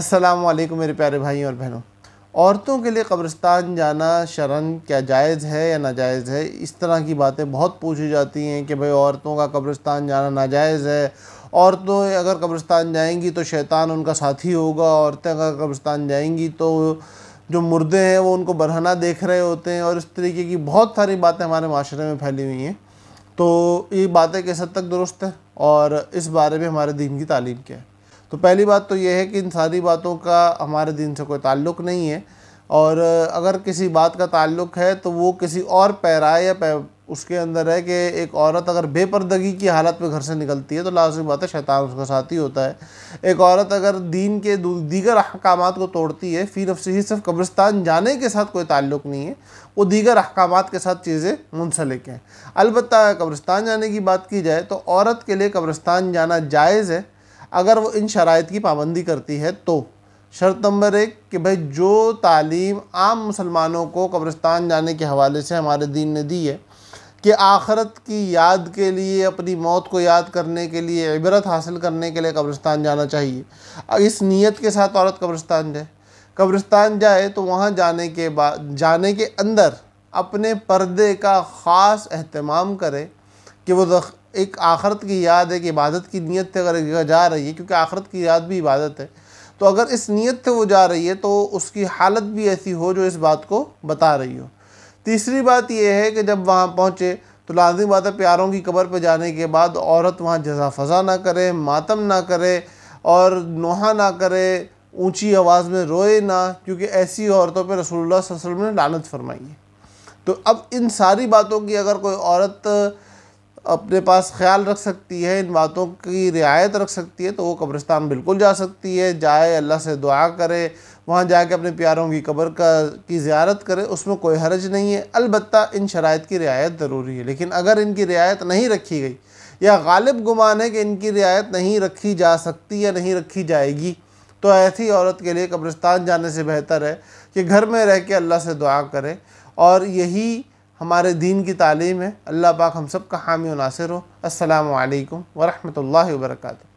अस्सलाम वालेकुम मेरे प्यारे भाई और बहनों औरतों के लिए कब्रिस्तान जाना शरण क्या जायज़ है या नाजायज़ है इस तरह की बातें बहुत पूछी जाती हैं कि भाई औरतों का कब्रिस्तान जाना नाजायज़ है औरतों अगर कब्रिस्तान जाएंगी तो शैतान उनका साथी होगा औरतें अगर कब्रिस्तान जाएंगी तो जो मुर्दे हैं वो उनको बरहना देख रहे होते हैं और इस तरीके की बहुत सारी बातें हमारे माशरे में फैली हुई हैं तो ये बातें किस हद तक दुरुस्त है और इस बारे में हमारे दीन की तालीम क्या है तो पहली बात तो यह है कि इन सारी बातों का हमारे दिन से कोई ताल्लुक नहीं है और अगर किसी बात का ताल्लुक है तो वो किसी और पैराए या पै, उसके अंदर है कि एक औरत अगर बेपर्दगी की हालत में घर से निकलती है तो लाजमी बात है शैतान उसका ही होता है एक औरत अगर दीन के दीगर अहकाम को तोड़ती है फिर अफसी ही सिर्फ कब्रिस्तान जाने के साथ कोई ताल्लुक नहीं है वो दीगर अहकाम के साथ चीज़ें मुंसलिक हैं अलबत् कब्रिस्तान जाने की बात की जाए तो औरत के लिए कब्रिस्तान जाना जायज़ है अगर वो इन शरात की पाबंदी करती है तो शर्त नंबर एक कि भाई जो तालीम आम मुसलमानों को कब्रिस्तान जाने के हवाले से हमारे दीन ने दी है कि आखरत की याद के लिए अपनी मौत को याद करने के लिए इबरत हासिल करने के लिए कब्रिस्तान जाना चाहिए इस नीयत के साथ औरत कब्रिस्तान जाए कब्रिस्तान जाए तो वहाँ जाने के बाद जाने के अंदर अपने पर्दे का ख़ास अहतमाम करे कि वो एक आखरत की याद है कि इबादत की नीयत से अगर जा रही है क्योंकि आखरत की याद भी इबादत है तो अगर इस नीयत से वो जा रही है तो उसकी हालत भी ऐसी हो जो इस बात को बता रही हो तीसरी बात यह है कि जब वहाँ पहुँचे तो लाजिम बात है प्यारों की कबर पर जाने के बाद औरत वहाँ जजा फजा ना करे मातम ना करे और नोहा ना करे ऊंची आवाज़ में रोए ना क्योंकि ऐसी औरतों पर रसोल्ला वसल्लम ने लानत फरमाई है तो अब इन सारी बातों की अगर कोई औरत अपने पास ख्याल रख सकती है इन बातों की रियायत रख सकती है तो वो कब्रिस्तान बिल्कुल जा सकती है जाए अल्लाह से दुआ करे वहाँ जाके अपने प्यारों की कब्र का की ज्यारत करे उसमें कोई हर्ज नहीं है अलबत् इन शरात की रियायत ज़रूरी है लेकिन अगर इनकी रियायत नहीं रखी गई या गालिब गुमान है कि इनकी रियायत नहीं रखी जा सकती या नहीं रखी जाएगी तो ऐसी औरत के लिए कब्रिस्तान जाने से बेहतर है कि घर में रह के अल्लाह से दुआ करें और यही हमारे दीन की तालीम है अल्लाह पाक हम सब का हामी नासिर हो असलकम वरहमल वर्का